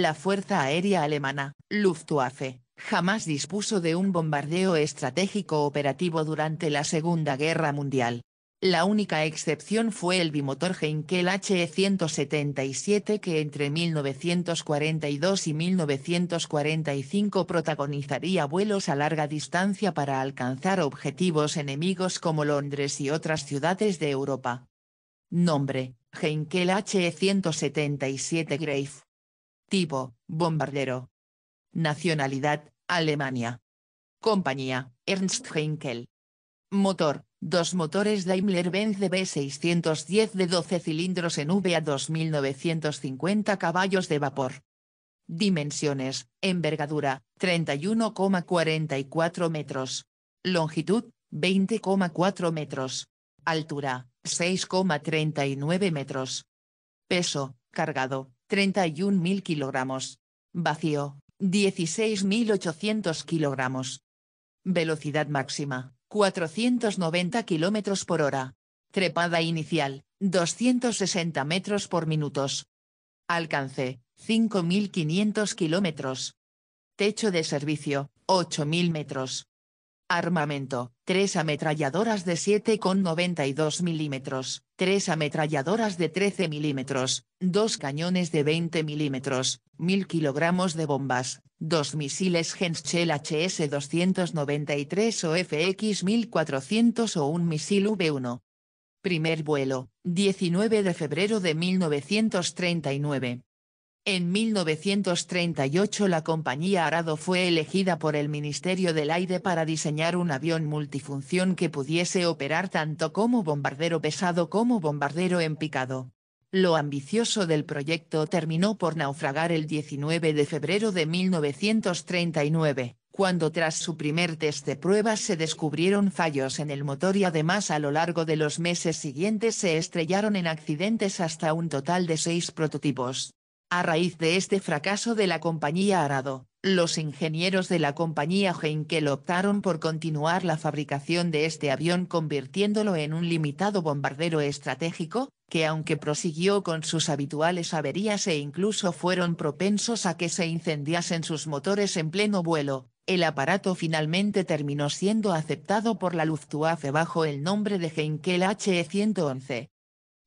La Fuerza Aérea Alemana, Luftwaffe, jamás dispuso de un bombardeo estratégico operativo durante la Segunda Guerra Mundial. La única excepción fue el bimotor Heinkel HE-177 que entre 1942 y 1945 protagonizaría vuelos a larga distancia para alcanzar objetivos enemigos como Londres y otras ciudades de Europa. Nombre, Heinkel HE-177 Grave. Tipo, bombardero. Nacionalidad, Alemania. Compañía, Ernst Heinkel. Motor, dos motores Daimler-Benz de B610 de 12 cilindros en V a 2950 caballos de vapor. Dimensiones, envergadura, 31,44 metros. Longitud, 20,4 metros. Altura, 6,39 metros. Peso, cargado, 31.000 kilogramos. Vacío, 16.800 kilogramos. Velocidad máxima, 490 kilómetros por hora. Trepada inicial, 260 metros por minutos. Alcance, 5.500 kilómetros. Techo de servicio, 8.000 metros. Armamento, 3 ametralladoras de 7,92 milímetros, 3 ametralladoras de 13 milímetros, 2 cañones de 20 milímetros, 1000 kilogramos de bombas, dos misiles Henschel HS-293 o FX-1400 o un misil V-1. Primer vuelo, 19 de febrero de 1939. En 1938 la compañía Arado fue elegida por el Ministerio del Aire para diseñar un avión multifunción que pudiese operar tanto como bombardero pesado como bombardero en picado. Lo ambicioso del proyecto terminó por naufragar el 19 de febrero de 1939, cuando tras su primer test de pruebas se descubrieron fallos en el motor y además a lo largo de los meses siguientes se estrellaron en accidentes hasta un total de seis prototipos. A raíz de este fracaso de la compañía Arado, los ingenieros de la compañía Heinkel optaron por continuar la fabricación de este avión convirtiéndolo en un limitado bombardero estratégico, que aunque prosiguió con sus habituales averías e incluso fueron propensos a que se incendiasen sus motores en pleno vuelo, el aparato finalmente terminó siendo aceptado por la Luftwaffe bajo el nombre de Heinkel HE-111,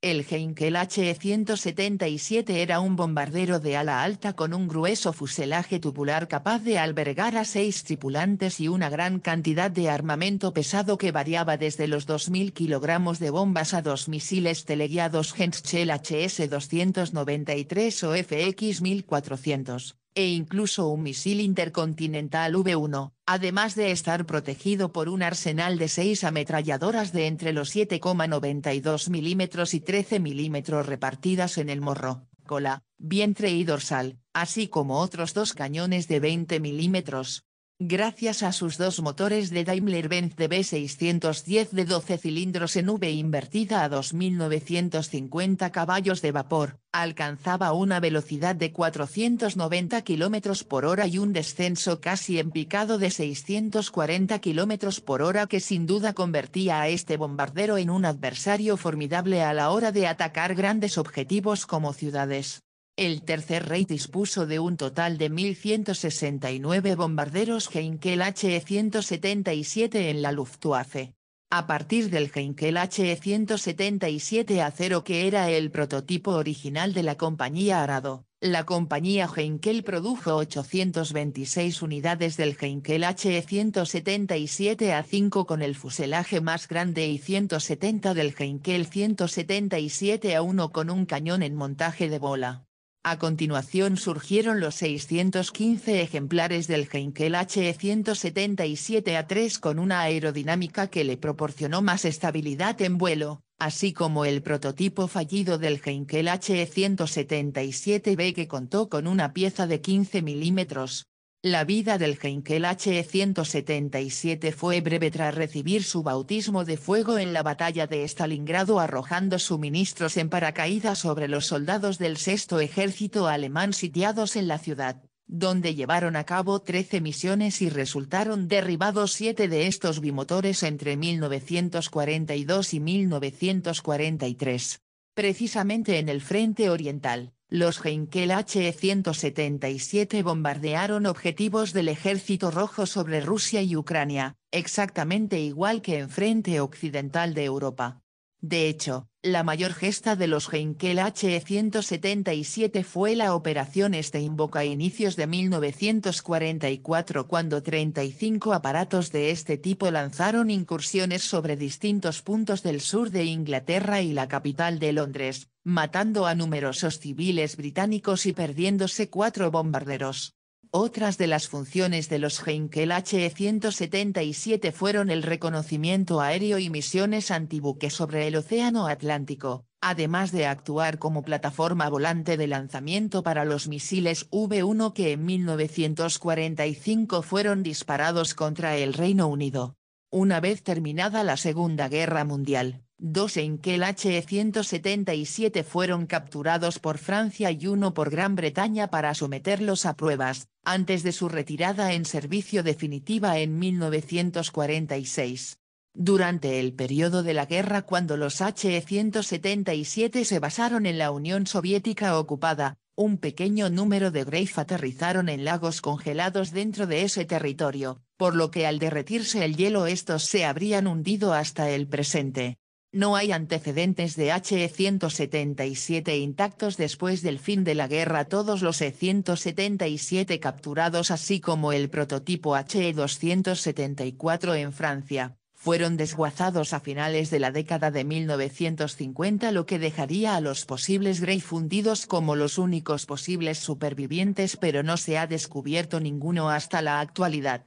el Heinkel H-177 era un bombardero de ala alta con un grueso fuselaje tubular capaz de albergar a seis tripulantes y una gran cantidad de armamento pesado que variaba desde los 2.000 kilogramos de bombas a dos misiles teleguiados Henschel HS-293 o FX-1400 e incluso un misil intercontinental V-1, además de estar protegido por un arsenal de seis ametralladoras de entre los 7,92 milímetros y 13 milímetros repartidas en el morro, cola, vientre y dorsal, así como otros dos cañones de 20 milímetros, Gracias a sus dos motores de Daimler-Benz de B610 de 12 cilindros en V invertida a 2.950 caballos de vapor, alcanzaba una velocidad de 490 km por hora y un descenso casi empicado picado de 640 km por hora que sin duda convertía a este bombardero en un adversario formidable a la hora de atacar grandes objetivos como ciudades. El tercer rey dispuso de un total de 1.169 bombarderos Heinkel HE-177 en la Luftwaffe. A partir del Heinkel HE-177 A0 que era el prototipo original de la compañía Arado, la compañía Heinkel produjo 826 unidades del Heinkel HE-177 A5 con el fuselaje más grande y 170 del Heinkel 177 A1 con un cañón en montaje de bola. A continuación surgieron los 615 ejemplares del Heinkel HE-177A3 con una aerodinámica que le proporcionó más estabilidad en vuelo, así como el prototipo fallido del Heinkel HE-177B que contó con una pieza de 15 milímetros, la vida del Heinkel H-177 fue breve tras recibir su bautismo de fuego en la batalla de Stalingrado arrojando suministros en paracaídas sobre los soldados del sexto ejército alemán sitiados en la ciudad, donde llevaron a cabo 13 misiones y resultaron derribados siete de estos bimotores entre 1942 y 1943, precisamente en el frente oriental los Heinkel H-177 bombardearon objetivos del Ejército Rojo sobre Rusia y Ucrania, exactamente igual que en frente occidental de Europa. De hecho, la mayor gesta de los Heinkel He-177 fue la operación este invoca a inicios de 1944 cuando 35 aparatos de este tipo lanzaron incursiones sobre distintos puntos del sur de Inglaterra y la capital de Londres, matando a numerosos civiles británicos y perdiéndose cuatro bombarderos. Otras de las funciones de los Heinkel H-177 fueron el reconocimiento aéreo y misiones antibuque sobre el Océano Atlántico, además de actuar como plataforma volante de lanzamiento para los misiles V-1 que en 1945 fueron disparados contra el Reino Unido. Una vez terminada la Segunda Guerra Mundial, dos en que el H-177 fueron capturados por Francia y uno por Gran Bretaña para someterlos a pruebas, antes de su retirada en servicio definitiva en 1946. Durante el periodo de la guerra cuando los H-177 se basaron en la Unión Soviética ocupada, un pequeño número de Greif aterrizaron en lagos congelados dentro de ese territorio, por lo que al derretirse el hielo estos se habrían hundido hasta el presente no hay antecedentes de HE-177 intactos después del fin de la guerra. Todos los E-177 capturados así como el prototipo HE-274 en Francia, fueron desguazados a finales de la década de 1950 lo que dejaría a los posibles Grey fundidos como los únicos posibles supervivientes pero no se ha descubierto ninguno hasta la actualidad.